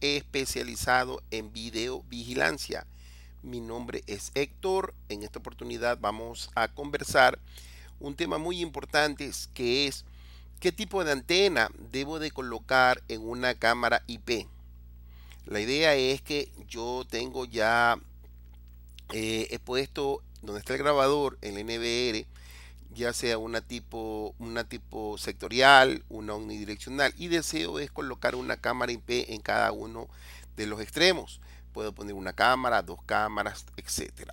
especializado en videovigilancia. Mi nombre es Héctor. En esta oportunidad vamos a conversar un tema muy importante que es qué tipo de antena debo de colocar en una cámara IP. La idea es que yo tengo ya eh, he puesto donde está el grabador, el NBR, ya sea una tipo, una tipo sectorial, una unidireccional, Y deseo es colocar una cámara IP en cada uno de los extremos. Puedo poner una cámara, dos cámaras, etcétera.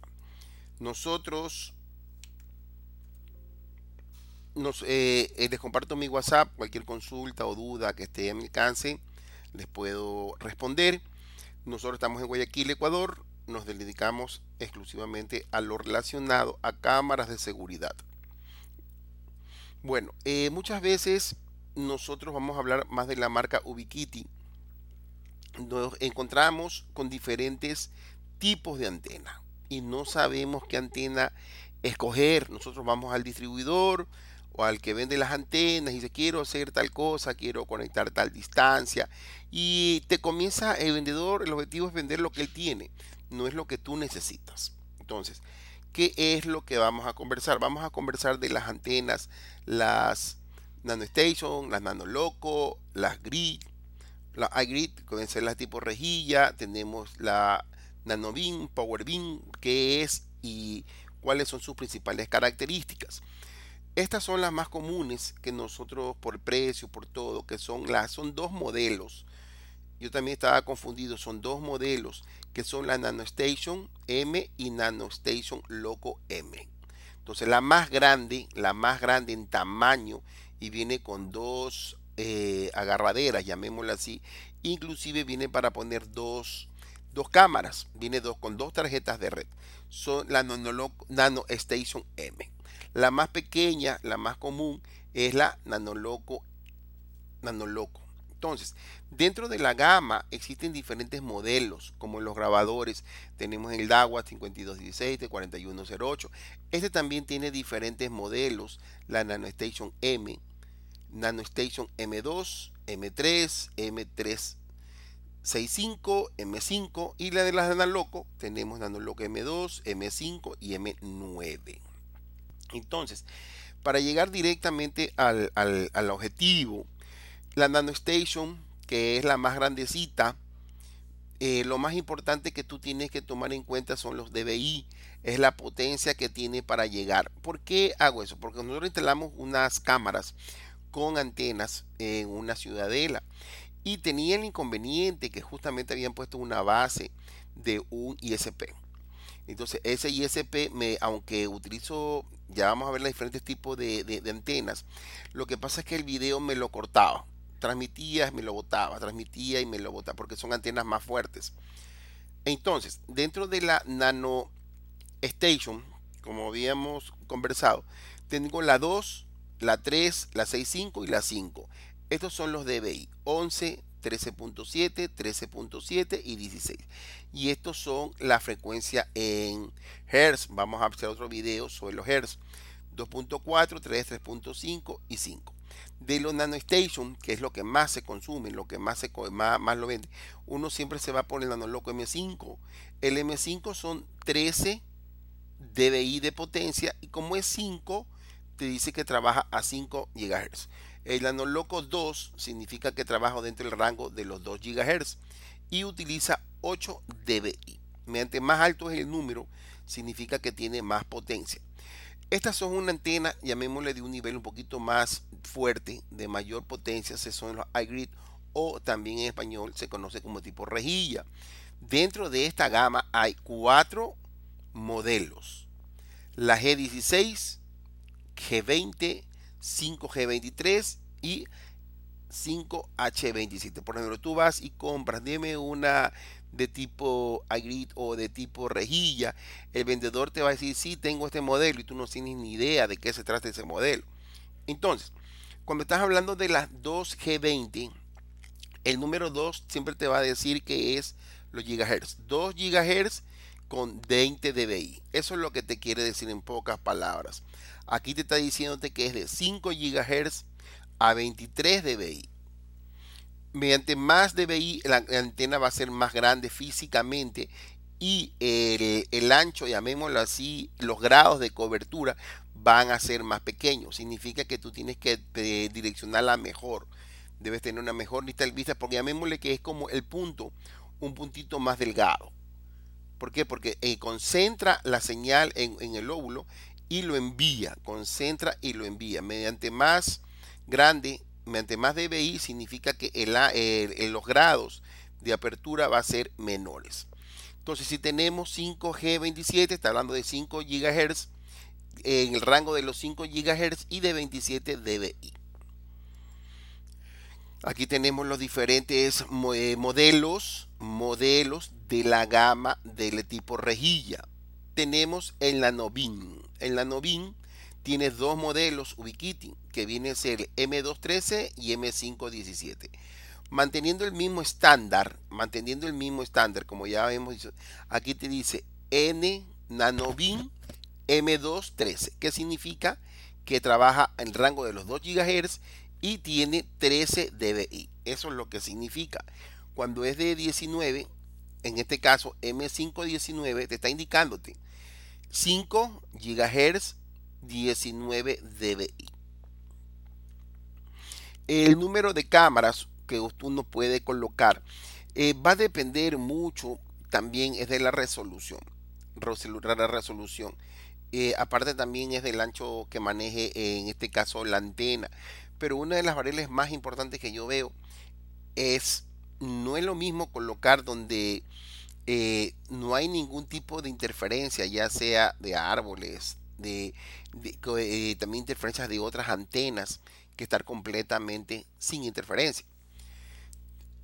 Nosotros nos, eh, eh, les comparto mi WhatsApp, cualquier consulta o duda que esté a mi alcance, les puedo responder. Nosotros estamos en Guayaquil, Ecuador, nos dedicamos exclusivamente a lo relacionado a cámaras de seguridad. Bueno, eh, muchas veces nosotros vamos a hablar más de la marca Ubiquiti. Nos encontramos con diferentes tipos de antena y no sabemos qué antena escoger. Nosotros vamos al distribuidor o al que vende las antenas y dice quiero hacer tal cosa, quiero conectar tal distancia y te comienza el vendedor, el objetivo es vender lo que él tiene, no es lo que tú necesitas. Entonces, ¿Qué es lo que vamos a conversar? Vamos a conversar de las antenas, las NanoStation, las nano loco, las GRID, la iGrid, pueden ser las tipo rejilla, tenemos la power PowerBeam, qué es y cuáles son sus principales características. Estas son las más comunes que nosotros por precio, por todo, que son las son dos modelos yo también estaba confundido. Son dos modelos que son la Nano Station M y Nano Station Loco M. Entonces la más grande, la más grande en tamaño y viene con dos eh, agarraderas, llamémosla así. Inclusive viene para poner dos, dos cámaras. Viene dos, con dos tarjetas de red. Son la Nano Station M. La más pequeña, la más común, es la Nano Loco entonces, dentro de la gama existen diferentes modelos, como los grabadores. Tenemos el DAWA 5216 4108. Este también tiene diferentes modelos, la nano station M, nano station M2, M3, m 365 M5 y la de las loco tenemos NanoLoco M2, M5 y M9. Entonces, para llegar directamente al, al, al objetivo la Nano Station, que es la más grandecita, eh, lo más importante que tú tienes que tomar en cuenta son los DBI, es la potencia que tiene para llegar. ¿Por qué hago eso? Porque nosotros instalamos unas cámaras con antenas en una ciudadela y tenía el inconveniente que justamente habían puesto una base de un ISP. Entonces ese ISP, aunque utilizo, ya vamos a ver los diferentes tipos de, de antenas, lo que pasa es que el video me lo cortaba transmitía y me lo botaba, transmitía y me lo botaba, porque son antenas más fuertes. Entonces, dentro de la Nano Station, como habíamos conversado, tengo la 2, la 3, la 6.5 y la 5. Estos son los DBI, 11, 13.7, 13.7 y 16. Y estos son la frecuencia en Hertz. Vamos a hacer otro video sobre los Hertz. 2.4, 3, 3.5 y 5 de los Nano Station, que es lo que más se consume, lo que más, se, más, lo vende, uno siempre se va por el Nano Loco M5. El M5 son 13 dBi de potencia y como es 5, te dice que trabaja a 5 GHz. El Nano Loco 2 significa que trabaja dentro del rango de los 2 GHz y utiliza 8 dBi. Mediante más alto es el número, significa que tiene más potencia. Estas son una antena, llamémosle de un nivel un poquito más fuerte, de mayor potencia, se son los iGrid o también en español se conoce como tipo rejilla. Dentro de esta gama hay cuatro modelos. La G16, G20, 5G23 y 5H27. Por ejemplo, tú vas y compras, dime una de tipo grid o de tipo rejilla, el vendedor te va a decir, si tengo este modelo y tú no tienes ni idea de qué se trata ese modelo. Entonces, cuando estás hablando de las 2G20, el número 2 siempre te va a decir que es los gigahertz. 2 gigahertz con 20 dBi. Eso es lo que te quiere decir en pocas palabras. Aquí te está diciéndote que es de 5 gigahertz a 23 dBi mediante más DBI la, antena va a ser más grande físicamente y el, ancho, llamémoslo así, los grados de cobertura van a ser más pequeños. Significa que tú tienes que eh, direccionarla mejor. Debes tener una mejor lista de porque llamémosle que es como el punto, un puntito más delgado. ¿Por qué? Porque eh, concentra la señal en, en, el óvulo y lo envía. Concentra y lo envía. Mediante más grande mediante más DBI significa que los grados de apertura va a ser menores. Entonces, si tenemos 5G27, está hablando de 5 GHz, en el rango de los 5 GHz y de 27 dBi. Aquí tenemos los diferentes eh, modelos, modelos de la gama del tipo rejilla. Tenemos el En El NanoBIN tienes dos modelos Ubiquiti que viene a ser M213 y M517. Manteniendo el mismo estándar, manteniendo el mismo estándar, como ya hemos dicho, aquí te dice N nanobin M213, que significa que trabaja en el rango de los 2 GHz y tiene 13 dBi. Eso es lo que significa. Cuando es de 19, en este caso M519, te está indicándote 5 GHz 19 dBi. El número de cámaras que uno puede colocar eh, va a depender mucho también es de la resolución. La resolución. Eh, aparte también es del ancho que maneje en este caso la antena. Pero una de las variables más importantes que yo veo es no es lo mismo colocar donde eh, no hay ningún tipo de interferencia, ya sea de árboles, de, eh, también interferencias de otras antenas que estar completamente sin interferencia.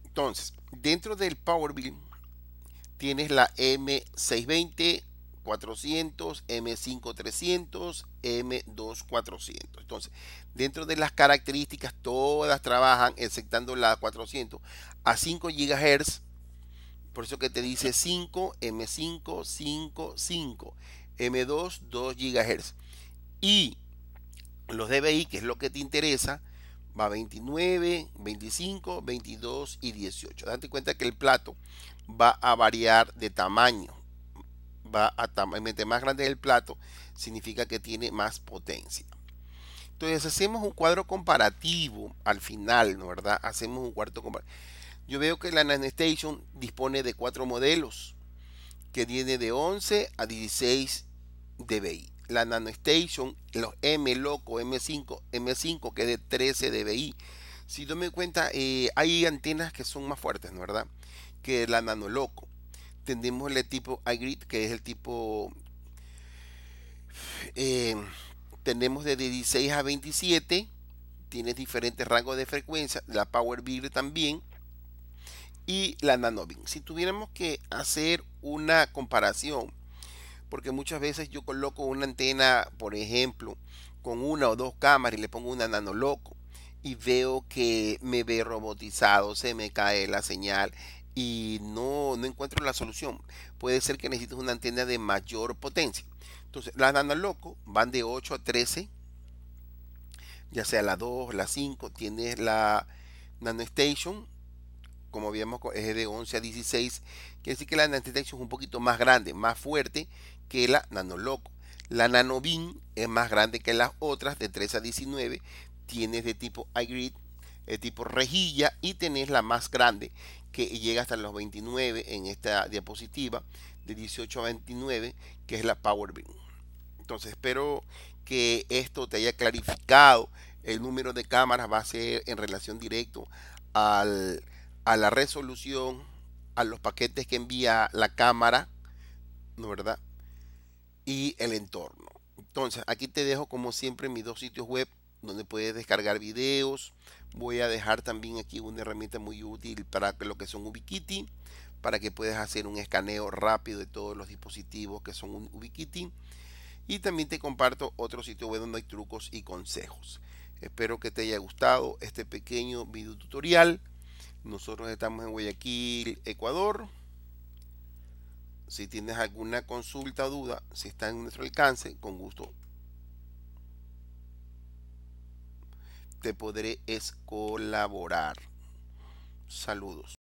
Entonces, dentro del Power Bill tienes la M620, 400, M5300, M2400. Entonces, dentro de las características, todas trabajan, exceptando la 400, a 5 GHz. Por eso que te dice 5, M5, 5, 5 M2 2 GHz. Y los DBI, que es lo que te interesa, va 29, 25, 22 y 18. Date cuenta que el plato va a variar de tamaño. Va a tamaño. más grande el plato, significa que tiene más potencia. Entonces hacemos un cuadro comparativo al final, ¿no verdad? Hacemos un cuarto comparativo. Yo veo que la Station dispone de cuatro modelos, que tiene de 11 a 16 dBi. La station los M Loco, M5, M5 que es de 13 dBi. Si tome me cuenta, eh, hay antenas que son más fuertes, ¿no verdad? Que la Nano Loco. Tenemos el tipo iGrid, que es el tipo... Eh, tenemos de 16 a 27. Tienes diferentes rangos de frecuencia. La Power vive también y la NanoBing. Si tuviéramos que hacer una comparación porque muchas veces yo coloco una antena, por ejemplo, con una o dos cámaras y le pongo una nano loco y veo que me ve robotizado, se me cae la señal y no, encuentro la solución. Puede ser que necesites una antena de mayor potencia. Entonces, las loco van de 8 a 13, ya sea la 2, la 5, tienes la nano station como habíamos, es de 11 a 16, quiere decir que la nanotexia es un poquito más grande, más fuerte que la nanoloco. La nanobin es más grande que las otras, de 3 a 19, tienes de tipo iGrid, de tipo rejilla, y tenés la más grande, que llega hasta los 29 en esta diapositiva, de 18 a 29, que es la powerbeam Entonces espero que esto te haya clarificado. El número de cámaras va a ser en relación directo al a la resolución, a los paquetes que envía la cámara, ¿no verdad? Y el entorno. Entonces, aquí te dejo como siempre mis dos sitios web donde puedes descargar videos. Voy a dejar también aquí una herramienta muy útil para lo que son Ubiquiti, para que puedas hacer un escaneo rápido de todos los dispositivos que son Ubiquiti. Y también te comparto otro sitio web donde hay trucos y consejos. Espero que te haya gustado este pequeño video tutorial. Nosotros estamos en Guayaquil, Ecuador. Si tienes alguna consulta o duda, si está en nuestro alcance, con gusto te podré colaborar. Saludos.